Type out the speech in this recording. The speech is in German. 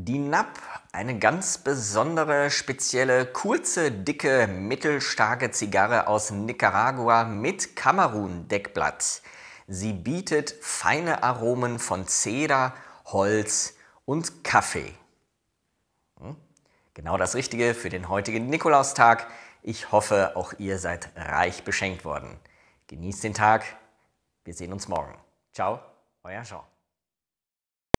Die NAP, eine ganz besondere, spezielle, kurze, dicke, mittelstarke Zigarre aus Nicaragua mit Kamerun-Deckblatt. Sie bietet feine Aromen von Zeder, Holz und Kaffee. Hm? Genau das Richtige für den heutigen Nikolaustag. Ich hoffe, auch ihr seid reich beschenkt worden. Genießt den Tag. Wir sehen uns morgen. Ciao, euer Jean.